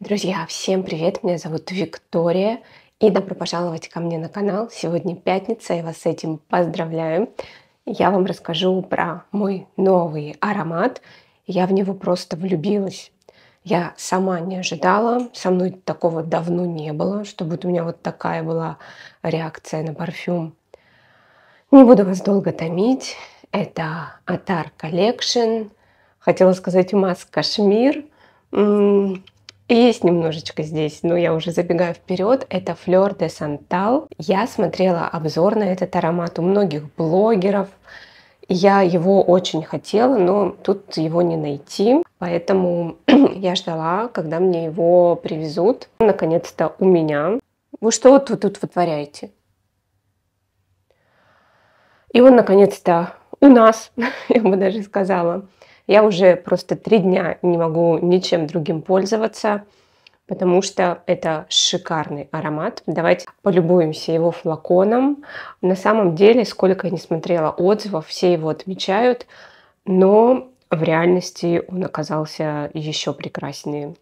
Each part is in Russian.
Друзья, всем привет! Меня зовут Виктория. И добро пожаловать ко мне на канал. Сегодня пятница, и вас с этим поздравляю. Я вам расскажу про мой новый аромат. Я в него просто влюбилась. Я сама не ожидала, со мной такого давно не было, чтобы у меня вот такая была реакция на парфюм. Не буду вас долго томить. Это Атар Collection. Хотела сказать маск Кашмир есть немножечко здесь, но я уже забегаю вперед. Это Флер де Сантал. Я смотрела обзор на этот аромат у многих блогеров. Я его очень хотела, но тут его не найти. Поэтому я ждала, когда мне его привезут. Наконец-то у меня. Вы что вот вы тут вытворяете? И он наконец-то у нас, я бы даже сказала. Я уже просто три дня не могу ничем другим пользоваться, потому что это шикарный аромат. Давайте полюбуемся его флаконом. На самом деле, сколько я не смотрела отзывов, все его отмечают, но в реальности он оказался еще прекраснее.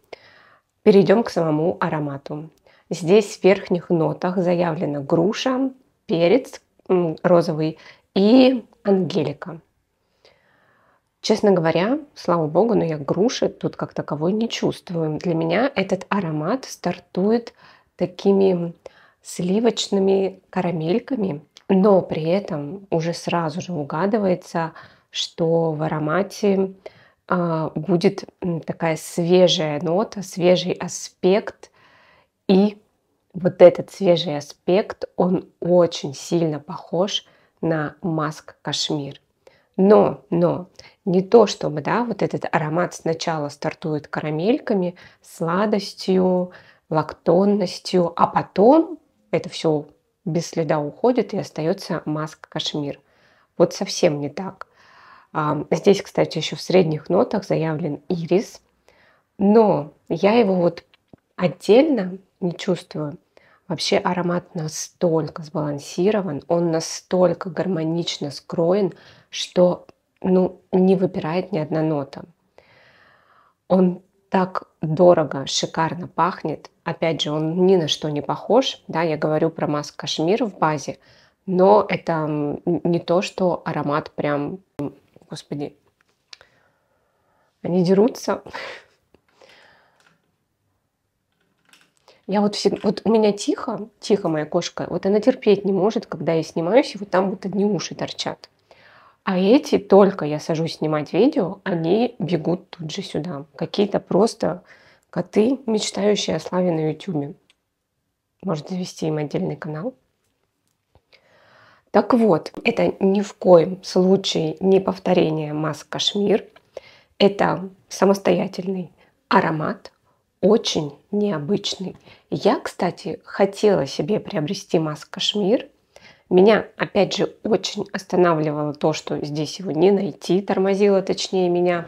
Перейдем к самому аромату. Здесь в верхних нотах заявлена груша, перец розовый и ангелика. Честно говоря, слава богу, но я груши тут как таковой не чувствую. Для меня этот аромат стартует такими сливочными карамельками, но при этом уже сразу же угадывается, что в аромате а, будет такая свежая нота, свежий аспект. И вот этот свежий аспект, он очень сильно похож на маск кашмир. Но, но, не то чтобы, да, вот этот аромат сначала стартует карамельками, сладостью, лактонностью, а потом это все без следа уходит и остается маска кашмир. Вот совсем не так. А, здесь, кстати, еще в средних нотах заявлен ирис, но я его вот отдельно не чувствую. Вообще аромат настолько сбалансирован, он настолько гармонично скроен, что ну, не выпирает ни одна нота. Он так дорого, шикарно пахнет. Опять же, он ни на что не похож. Да, я говорю про маск кашмир в базе, но это не то, что аромат прям... Господи, они дерутся. Я вот всегда... Вот у меня тихо, тихо моя кошка, вот она терпеть не может, когда я снимаюсь, и вот там вот одни уши торчат. А эти, только я сажусь снимать видео, они бегут тут же сюда. Какие-то просто коты, мечтающие о славе на ютюбе. Может завести им отдельный канал. Так вот, это ни в коем случае не повторение маска Кашмир. Это самостоятельный аромат, очень необычный. Я, кстати, хотела себе приобрести маск кашмир. Меня, опять же, очень останавливало то, что здесь его не найти, тормозило, точнее, меня.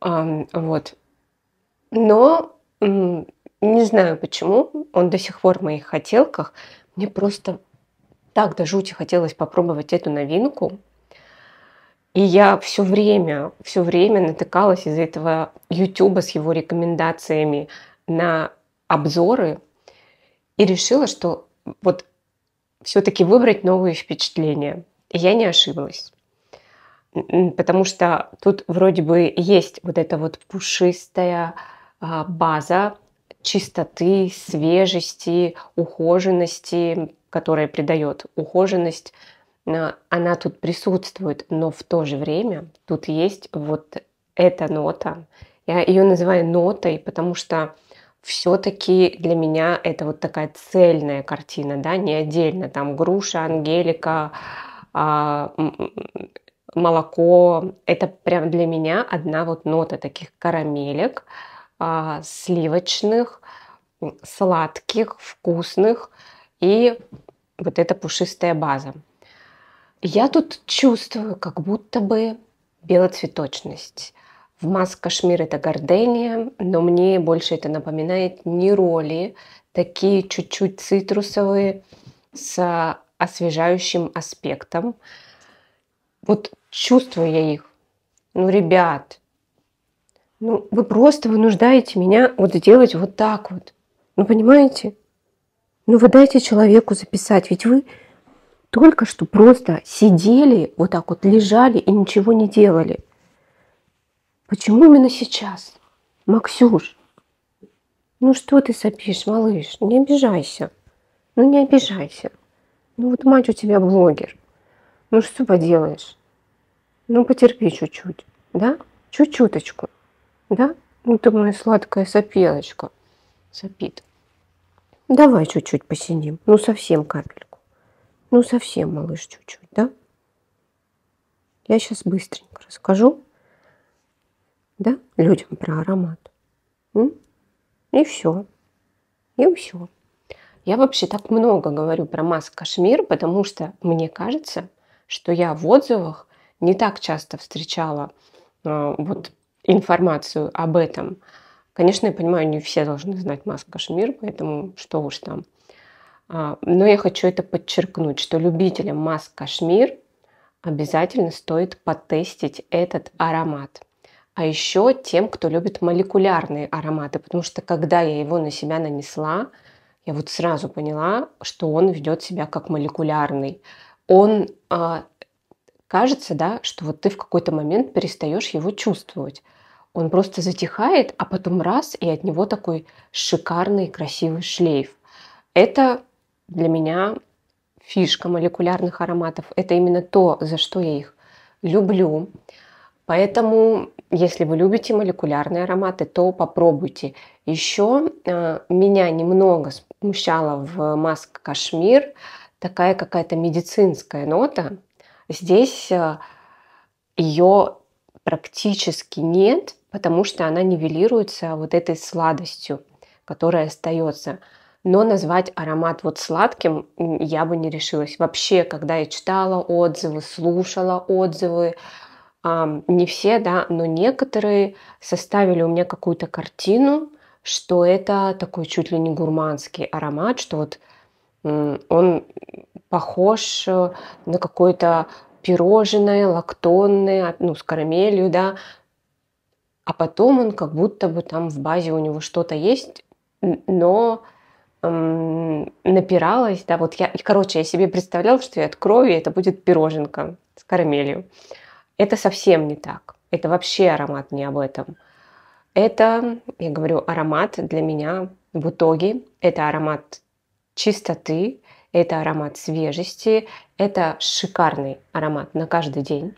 Вот. Но не знаю почему, он до сих пор в моих хотелках. Мне просто так до жути хотелось попробовать эту новинку. И я все время, все время натыкалась из-за этого YouTube с его рекомендациями на обзоры и решила, что вот все-таки выбрать новые впечатления. И я не ошиблась. Потому что тут вроде бы есть вот эта вот пушистая а, база чистоты, свежести, ухоженности, которая придает ухоженность она тут присутствует, но в то же время тут есть вот эта нота. Я ее называю нотой, потому что все-таки для меня это вот такая цельная картина, да, не отдельно там груша, ангелика, а, молоко. Это прям для меня одна вот нота таких карамелек, а, сливочных, сладких, вкусных и вот эта пушистая база. Я тут чувствую как будто бы белоцветочность. В масс кашмир это гордения, но мне больше это напоминает нероли, такие чуть-чуть цитрусовые с освежающим аспектом. Вот чувствую я их. Ну, ребят, ну вы просто вынуждаете меня вот сделать вот так вот. Ну, понимаете? Ну, вы дайте человеку записать, ведь вы только что просто сидели, вот так вот лежали и ничего не делали. Почему именно сейчас? Максюш, ну что ты сопишь, малыш? Ну не обижайся. Ну не обижайся. Ну вот мать у тебя блогер. Ну что поделаешь? Ну потерпи чуть-чуть, да? Чуть-чуточку, да? Ну ты моя сладкая сопелочка сопит. Давай чуть-чуть посидим, ну совсем капельку. Ну, совсем, малыш, чуть-чуть, да? Я сейчас быстренько расскажу, да, людям про аромат. И все. И все. Я вообще так много говорю про маску кашмир, потому что мне кажется, что я в отзывах не так часто встречала э, вот информацию об этом. Конечно, я понимаю, не все должны знать маску кашмир, поэтому что уж там. А, но я хочу это подчеркнуть, что любителям маск кашмир обязательно стоит потестить этот аромат. А еще тем, кто любит молекулярные ароматы, потому что когда я его на себя нанесла, я вот сразу поняла, что он ведет себя как молекулярный. Он а, кажется, да, что вот ты в какой-то момент перестаешь его чувствовать. Он просто затихает, а потом раз, и от него такой шикарный красивый шлейф. Это для меня фишка молекулярных ароматов. Это именно то, за что я их люблю. Поэтому, если вы любите молекулярные ароматы, то попробуйте. Еще э, меня немного смущала в маск Кашмир такая какая-то медицинская нота. Здесь э, ее практически нет, потому что она нивелируется вот этой сладостью, которая остается но назвать аромат вот сладким я бы не решилась. Вообще, когда я читала отзывы, слушала отзывы, не все, да, но некоторые составили у меня какую-то картину, что это такой чуть ли не гурманский аромат, что вот он похож э, на какое-то пирожное, лактонное, а, ну, с карамелью, да, а потом он как будто бы там в базе у него что-то есть, но напиралась, да, вот я, короче, я себе представляла, что я открою, и это будет пироженка с карамелью. Это совсем не так. Это вообще аромат не об этом. Это, я говорю, аромат для меня в итоге. Это аромат чистоты, это аромат свежести, это шикарный аромат на каждый день.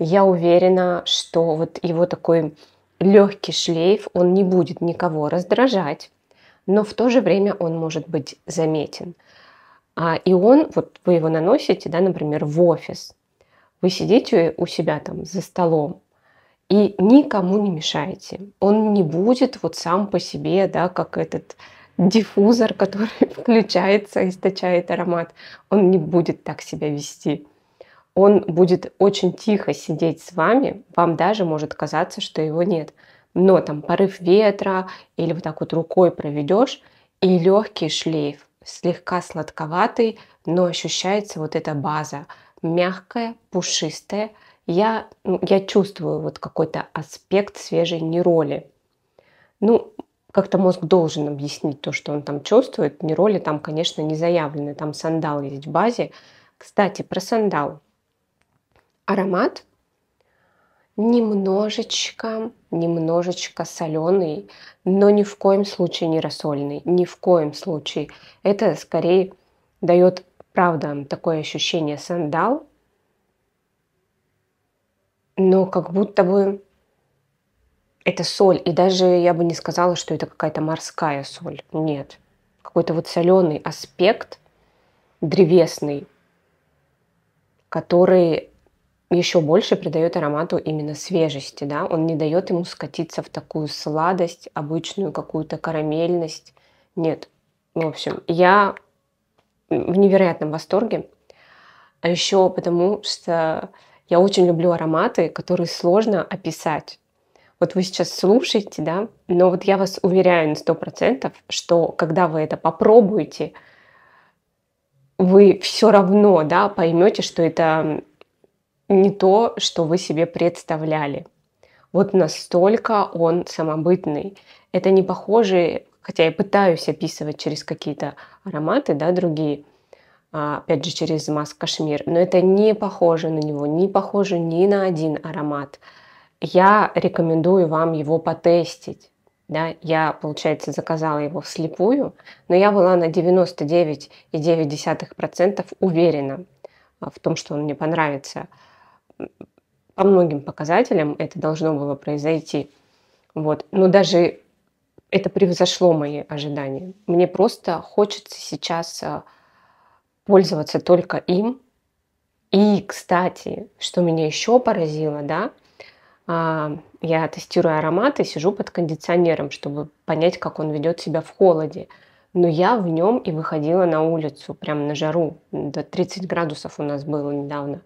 Я уверена, что вот его такой легкий шлейф, он не будет никого раздражать но в то же время он может быть заметен. А, и он, вот вы его наносите, да, например, в офис, вы сидите у себя там за столом и никому не мешаете. Он не будет вот сам по себе, да, как этот диффузор, который включается, источает аромат. Он не будет так себя вести. Он будет очень тихо сидеть с вами. Вам даже может казаться, что его нет но там порыв ветра или вот так вот рукой проведешь, и легкий шлейф, слегка сладковатый, но ощущается вот эта база, мягкая, пушистая. Я, ну, я чувствую вот какой-то аспект свежей нероли. Ну, как-то мозг должен объяснить то, что он там чувствует. Нероли там, конечно, не заявлены, там сандал есть в базе. Кстати, про сандал. Аромат немножечко, немножечко соленый, но ни в коем случае не рассольный, ни в коем случае. Это скорее дает, правда, такое ощущение сандал, но как будто бы это соль, и даже я бы не сказала, что это какая-то морская соль, нет. Какой-то вот соленый аспект, древесный, который еще больше придает аромату именно свежести, да, он не дает ему скатиться в такую сладость, обычную какую-то карамельность. Нет, в общем, я в невероятном восторге. А еще потому, что я очень люблю ароматы, которые сложно описать. Вот вы сейчас слушаете, да, но вот я вас уверяю на сто процентов, что когда вы это попробуете, вы все равно, да, поймете, что это не то, что вы себе представляли. Вот настолько он самобытный. Это не похоже, хотя я пытаюсь описывать через какие-то ароматы, да, другие, а, опять же, через маск кашмир, но это не похоже на него, не похоже ни на один аромат. Я рекомендую вам его потестить. Да, я, получается, заказала его вслепую, но я была на 99,9% уверена а, в том, что он мне понравится по многим показателям это должно было произойти. Вот. Но даже это превзошло мои ожидания. Мне просто хочется сейчас а, пользоваться только им. И, кстати, что меня еще поразило, да, а, я тестирую ароматы, сижу под кондиционером, чтобы понять, как он ведет себя в холоде. Но я в нем и выходила на улицу, прямо на жару. До 30 градусов у нас было недавно.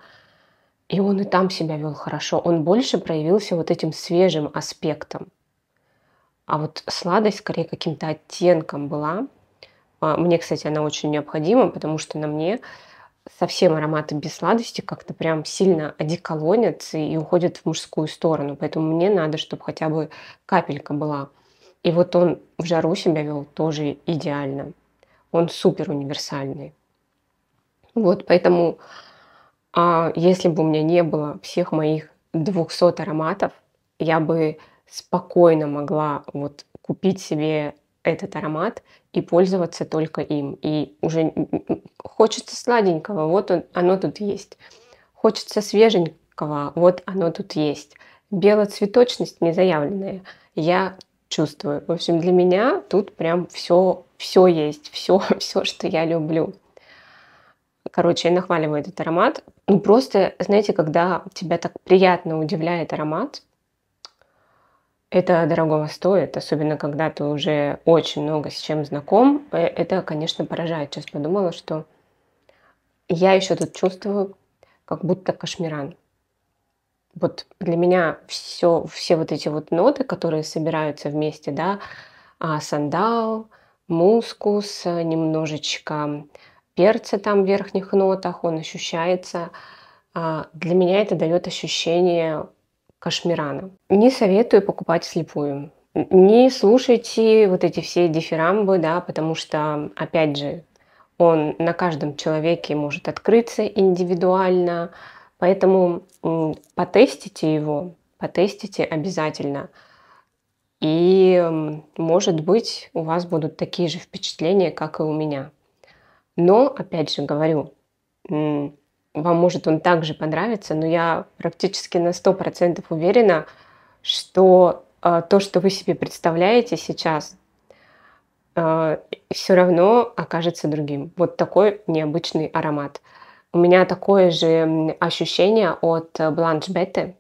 И он и там себя вел хорошо. Он больше проявился вот этим свежим аспектом. А вот сладость скорее каким-то оттенком была. А, мне, кстати, она очень необходима, потому что на мне совсем ароматы без сладости как-то прям сильно одеколонятся и уходят в мужскую сторону. Поэтому мне надо, чтобы хотя бы капелька была. И вот он в жару себя вел тоже идеально. Он супер универсальный. Вот, поэтому а если бы у меня не было всех моих 200 ароматов, я бы спокойно могла вот купить себе этот аромат и пользоваться только им. И уже хочется сладенького, вот он, оно тут есть. Хочется свеженького, вот оно тут есть. Белоцветочность незаявленная, я чувствую. В общем, для меня тут прям все, все есть, все, все, что я люблю. Короче, и нахваливаю этот аромат. Ну, просто, знаете, когда тебя так приятно удивляет аромат, это дорогого стоит, особенно когда ты уже очень много с чем знаком. Э, это, конечно, поражает. Сейчас подумала, что я еще тут чувствую, как будто кашмиран. Вот для меня все, все вот эти вот ноты, которые собираются вместе, да, а, сандал, мускус, а, немножечко перца там в верхних нотах, он ощущается. А, для меня это дает ощущение кашмирана. Не советую покупать слепую. Не слушайте вот эти все дифирамбы, да, потому что, опять же, он на каждом человеке может открыться индивидуально, поэтому потестите его, потестите обязательно. И, может быть, у вас будут такие же впечатления, как и у меня. Но, опять же, говорю, вам может он также понравиться, но я практически на 100% уверена, что э, то, что вы себе представляете сейчас, э, все равно окажется другим. Вот такой необычный аромат. У меня такое же ощущение от Бланш Бетте,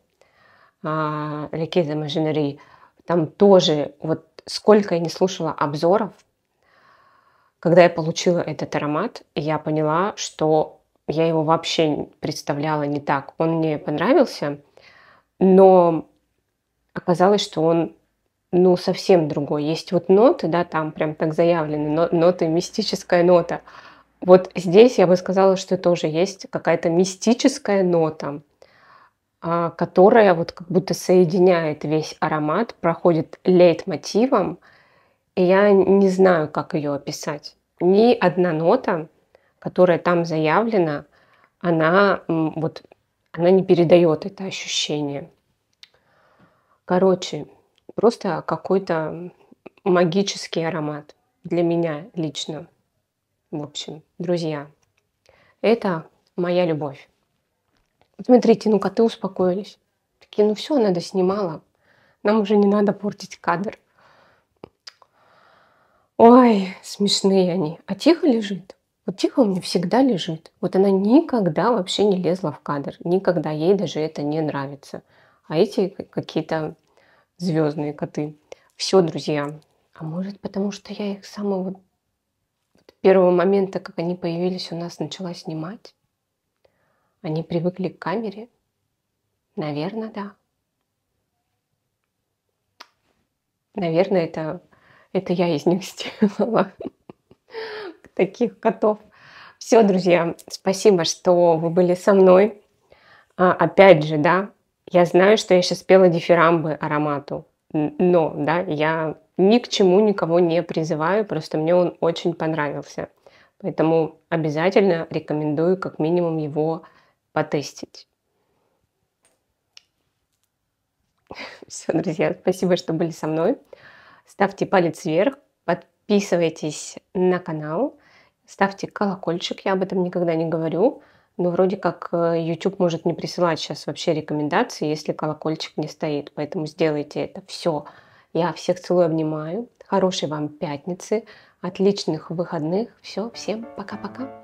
э, Лекиза Мажинери. Там тоже, вот сколько я не слушала обзоров когда я получила этот аромат, я поняла, что я его вообще представляла не так. Он мне понравился, но оказалось, что он ну, совсем другой. Есть вот ноты, да, там прям так заявлены, но, ноты, мистическая нота. Вот здесь я бы сказала, что тоже есть какая-то мистическая нота, а, которая вот как будто соединяет весь аромат, проходит лейтмотивом, мотивом и я не знаю, как ее описать. Ни одна нота, которая там заявлена, она вот она не передает это ощущение. Короче, просто какой-то магический аромат для меня лично. В общем, друзья, это моя любовь. Смотрите, ну ка ты успокоились. Такие, ну все, надо снимала. Нам уже не надо портить кадр. Ой, смешные они. А тихо лежит. Вот тихо у меня всегда лежит. Вот она никогда вообще не лезла в кадр. Никогда ей даже это не нравится. А эти какие-то звездные коты. Все, друзья. А может потому, что я их с самого первого момента, как они появились у нас, начала снимать? Они привыкли к камере? Наверное, да. Наверное, это это я из них сделала таких котов. Все, друзья, спасибо, что вы были со мной. А, опять же, да, я знаю, что я сейчас пела дифирамбы аромату, но, да, я ни к чему никого не призываю, просто мне он очень понравился. Поэтому обязательно рекомендую как минимум его потестить. Все, друзья, спасибо, что были со мной ставьте палец вверх, подписывайтесь на канал, ставьте колокольчик, я об этом никогда не говорю, но вроде как э, YouTube может не присылать сейчас вообще рекомендации, если колокольчик не стоит, поэтому сделайте это. Все. Я всех целую, обнимаю. Хорошей вам пятницы, отличных выходных. Все, всем пока-пока.